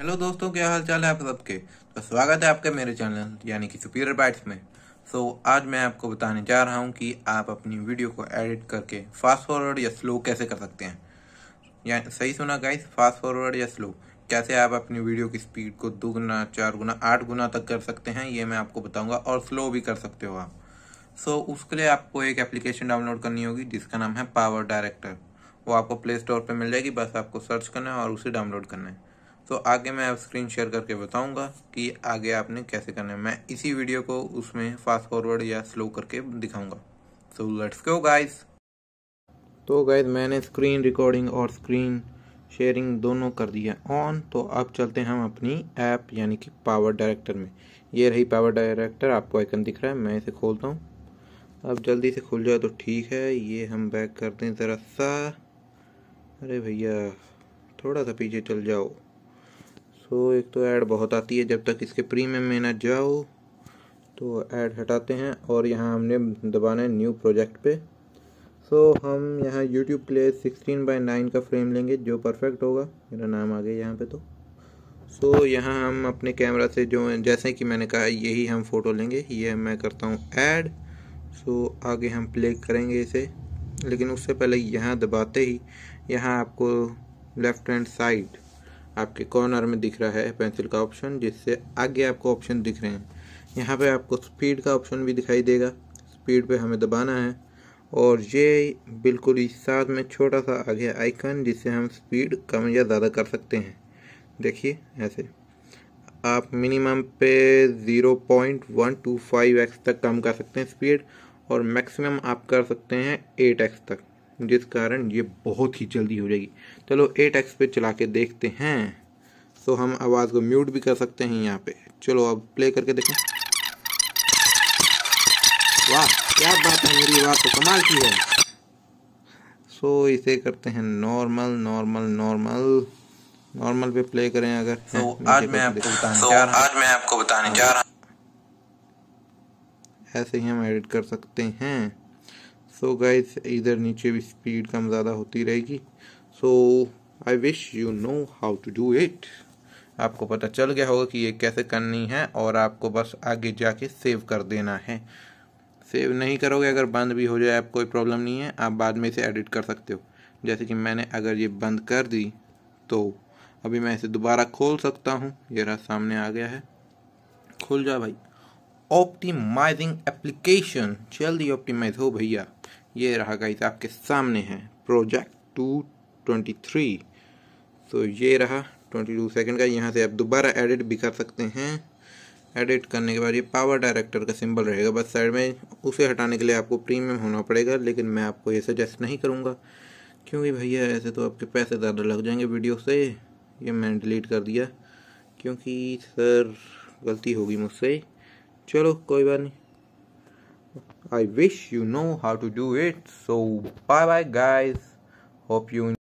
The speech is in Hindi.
हेलो दोस्तों क्या हाल चाल है आप सबके तो स्वागत है आपका मेरे चैनल यानी कि सुपीरियर बाइट्स में सो so, आज मैं आपको बताने जा रहा हूँ कि आप अपनी वीडियो को एडिट करके फास्ट फॉरवर्ड या स्लो कैसे कर सकते हैं या सही सुना गाइस फास्ट फॉरवर्ड या स्लो कैसे आप अपनी वीडियो की स्पीड को दो गुना चार गुना आठ गुना तक कर सकते हैं ये मैं आपको बताऊँगा और स्लो भी कर सकते हो आप सो so, उसके लिए आपको एक एप्लीकेशन डाउनलोड करनी होगी जिसका नाम है पावर डायरेक्टर वो आपको प्ले स्टोर पर मिल जाएगी बस आपको सर्च करना है और उसे डाउनलोड करना है तो आगे मैं आप स्क्रीन शेयर करके बताऊंगा कि आगे आपने कैसे करना है मैं इसी वीडियो को उसमें फास्ट फॉरवर्ड या स्लो करके दिखाऊंगा सो लेट्स गो गाइस तो गाइस मैंने स्क्रीन रिकॉर्डिंग और स्क्रीन शेयरिंग दोनों कर दिया ऑन तो अब चलते हैं हम अपनी ऐप यानी कि पावर डायरेक्टर में ये रही पावर डायरेक्टर आपको आइकन दिख रहा है मैं इसे खोलता हूँ अब जल्दी से खुल जाए तो ठीक है ये हम बैक कर दें ज़रा सा अरे भैया थोड़ा सा पीछे चल जाओ तो एक तो ऐड बहुत आती है जब तक इसके प्रीमियम में ना जाओ तो ऐड हटाते हैं और यहाँ हमने दबाना है न्यू प्रोजेक्ट पे सो so, हम यहाँ YouTube play sixteen by nine का फ्रेम लेंगे जो परफेक्ट होगा मेरा नाम आ गया यहाँ पे तो सो so, यहाँ हम अपने कैमरा से जो जैसे कि मैंने कहा यही हम फ़ोटो लेंगे ये मैं करता हूँ ऐड सो आगे हम प्ले करेंगे इसे लेकिन उससे पहले यहाँ दबाते ही यहाँ आपको लेफ़्ट हैंड साइड आपके कॉर्नर में दिख रहा है पेंसिल का ऑप्शन जिससे आगे आपको ऑप्शन दिख रहे हैं यहाँ पे आपको स्पीड का ऑप्शन भी दिखाई देगा स्पीड पे हमें दबाना है और ये बिल्कुल इस साथ में छोटा सा आगे आइकन जिससे हम स्पीड कम या ज़्यादा कर सकते हैं देखिए ऐसे आप मिनिमम पे zero point one two five x तक कम कर सकते हैं स्पीड और मैक्सिमम आप कर सकते हैं एट एक्स तक जिस कारण ये बहुत ही जल्दी हो जाएगी चलो एट एक्स पे चला के देखते हैं तो हम आवाज़ को म्यूट भी कर सकते हैं यहाँ पे चलो अब प्ले करके देखें वाह क्या बात है मेरी आवाज़ तो कमाल की है सो इसे करते हैं नॉर्मल नॉर्मल नॉर्मल नॉर्मल पे प्ले करें अगर so, आज मैं आपको बताने जा रहा आज मैं आपको बताने जा रहा ऐसे ही हम एडिट कर सकते हैं सो तो गाइज इधर नीचे भी स्पीड कम ज़्यादा होती रहेगी so I wish you know how to do it आपको पता चल गया होगा कि ये कैसे करनी है और आपको बस आगे जाके सेव कर देना है सेव नहीं करोगे अगर बंद भी हो जाए आप कोई प्रॉब्लम नहीं है आप बाद में इसे एडिट कर सकते हो जैसे कि मैंने अगर ये बंद कर दी तो अभी मैं इसे दोबारा खोल सकता हूँ ये रहा सामने आ गया है खुल जा भाई ऑप्टिमाइजिंग एप्लीकेशन जल्दी ऑप्टिमाइज हो भैया ये रहा गाइस आपके सामने है प्रोजेक्ट टू ट्वेंटी थ्री तो ये रहा ट्वेंटी टू सेकेंड का यहाँ से आप दोबारा एडिट भी कर सकते हैं एडिट करने के बाद ये पावर डायरेक्टर का सिंबल रहेगा बस साइड में उसे हटाने के लिए आपको प्रीमियम होना पड़ेगा लेकिन मैं आपको ये सजेस्ट नहीं करूँगा क्योंकि भैया ऐसे तो आपके पैसे ज़्यादा लग जाएंगे वीडियो से ये मैंने डिलीट कर दिया क्योंकि सर गलती होगी मुझसे चलो कोई बात नहीं I wish you know how to do it. So, bye bye, guys. Hope you